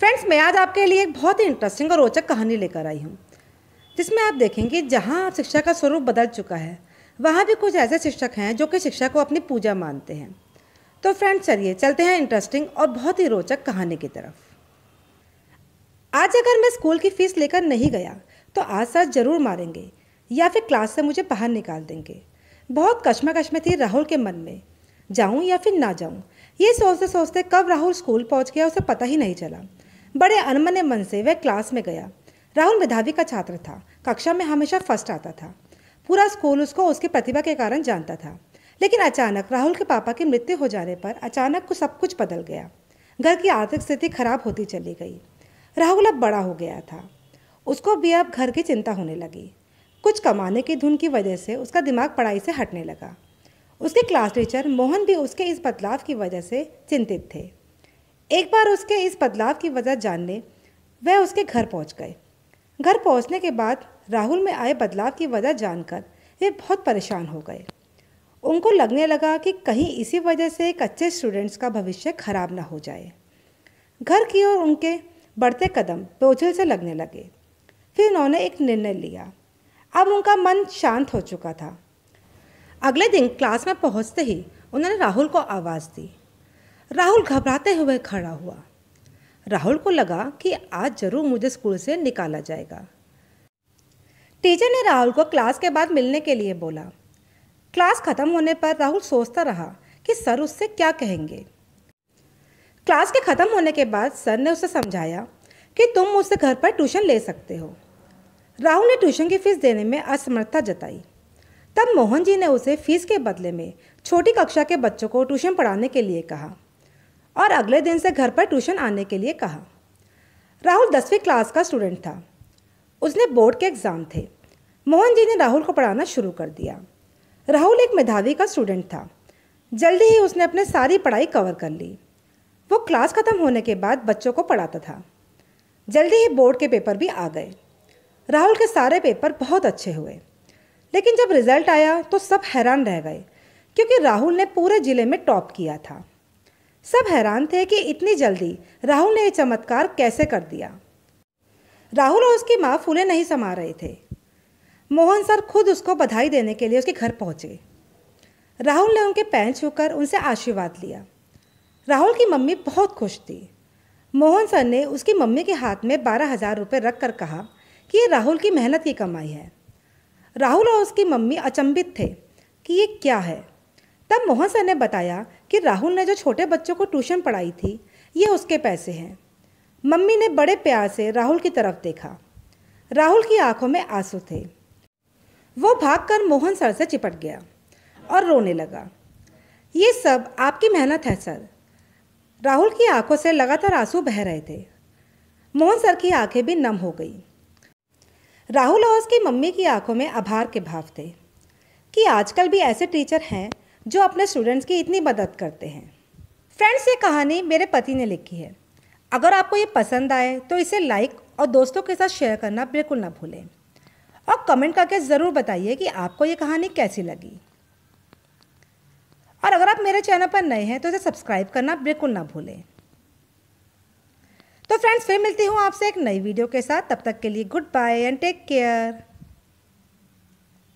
friends मैं आज आपके लिए एक बहुत ही इंटरेस्टिंग और रोचक कहानी लेकर आई हूँ जिसमें आप देखेंगे जहाँ शिक्षा का स्वरूप बदल चुका है वहाँ भी कुछ ऐसे शिक्षक हैं जो कि शिक्षा को अपनी पूजा मानते हैं तो फ्रेंड्स चलिए चलते हैं इंटरेस्टिंग और बहुत ही रोचक कहानी की तरफ आज अगर मैं स्कूल की फ़ीस लेकर नहीं गया तो आज साथ ज़रूर मारेंगे या फिर क्लास से मुझे बाहर निकाल देंगे बहुत कश्मा कश्मे थी राहुल के मन में जाऊं या फिर ना जाऊं ये सोचते सोचते कब राहुल स्कूल पहुंच गया उसे पता ही नहीं चला बड़े अनमने मन से वह क्लास में गया राहुल मेधावी का छात्र था कक्षा में हमेशा फर्स्ट आता था पूरा स्कूल उसको उसकी प्रतिभा के कारण जानता था लेकिन अचानक राहुल के पापा की मृत्यु हो जाने पर अचानक को सब कुछ बदल गया घर की आर्थिक स्थिति खराब होती चली गई राहुल अब बड़ा हो गया था उसको भी अब घर की चिंता होने लगी कुछ कमाने की धुन की वजह से उसका दिमाग पढ़ाई से हटने लगा उसके क्लास टीचर मोहन भी उसके इस बदलाव की वजह से चिंतित थे एक बार उसके इस बदलाव की वजह जानने वह उसके घर पहुंच गए घर पहुंचने के बाद राहुल में आए बदलाव की वजह जानकर वे बहुत परेशान हो गए उनको लगने लगा कि कहीं इसी वजह से एक अच्छे स्टूडेंट्स का भविष्य खराब ना हो जाए घर की ओर उनके बढ़ते कदम बोझल से लगने लगे फिर उन्होंने एक निर्णय लिया अब उनका मन शांत हो चुका था अगले दिन क्लास में पहुंचते ही उन्होंने राहुल को आवाज़ दी राहुल घबराते हुए खड़ा हुआ राहुल को लगा कि आज जरूर मुझे स्कूल से निकाला जाएगा टीचर ने राहुल को क्लास के बाद मिलने के लिए बोला क्लास खत्म होने पर राहुल सोचता रहा कि सर उससे क्या कहेंगे क्लास के ख़त्म होने के बाद सर ने उसे समझाया कि तुम मुझसे घर पर ट्यूशन ले सकते हो राहुल ने ट्यूशन की फ़ीस देने में असमर्थता जताई तब मोहन जी ने उसे फीस के बदले में छोटी कक्षा के बच्चों को ट्यूशन पढ़ाने के लिए कहा और अगले दिन से घर पर ट्यूशन आने के लिए कहा राहुल दसवीं क्लास का स्टूडेंट था उसने बोर्ड के एग्ज़ाम थे मोहन जी ने राहुल को पढ़ाना शुरू कर दिया राहुल एक मेधावी का स्टूडेंट था जल्दी ही उसने अपने सारी पढ़ाई कवर कर ली वो क्लास ख़त्म होने के बाद बच्चों को पढ़ाता था जल्दी ही बोर्ड के पेपर भी आ गए राहुल के सारे पेपर बहुत अच्छे हुए लेकिन जब रिजल्ट आया तो सब हैरान रह गए क्योंकि राहुल ने पूरे ज़िले में टॉप किया था सब हैरान थे कि इतनी जल्दी राहुल ने ये चमत्कार कैसे कर दिया राहुल और उसकी माँ फूले नहीं समा रहे थे मोहन सर खुद उसको बधाई देने के लिए उसके घर पहुँचे राहुल ने उनके पैर छूकर उनसे आशीर्वाद लिया राहुल की मम्मी बहुत खुश थी मोहन सर ने उसकी मम्मी के हाथ में बारह हज़ार रुपये रख कर कहा कि ये राहुल की मेहनत की कमाई है राहुल और उसकी मम्मी अचंभित थे कि ये क्या है तब मोहन सर ने बताया कि राहुल ने जो छोटे बच्चों को ट्यूशन पढ़ाई थी ये उसके पैसे हैं मम्मी ने बड़े प्यार से राहुल की तरफ देखा राहुल की आंखों में आंसू थे वो भागकर मोहन सर से चिपट गया और रोने लगा ये सब आपकी मेहनत है सर राहुल की आंखों से लगातार आंसू बह रहे थे मोहन सर की आंखें भी नम हो गई राहुल और उसकी मम्मी की आंखों में आभार के भाव थे कि आजकल भी ऐसे टीचर हैं जो अपने स्टूडेंट्स की इतनी मदद करते हैं फ्रेंड्स ये कहानी मेरे पति ने लिखी है अगर आपको ये पसंद आए तो इसे लाइक और दोस्तों के साथ शेयर करना बिल्कुल ना भूलें और कमेंट करके ज़रूर बताइए कि आपको ये कहानी कैसी लगी और अगर आप मेरे चैनल पर नए हैं तो इसे सब्सक्राइब करना बिल्कुल ना भूलें तो फ्रेंड्स फिर मिलती हूँ आपसे एक नई वीडियो के साथ तब तक के लिए good bye and take care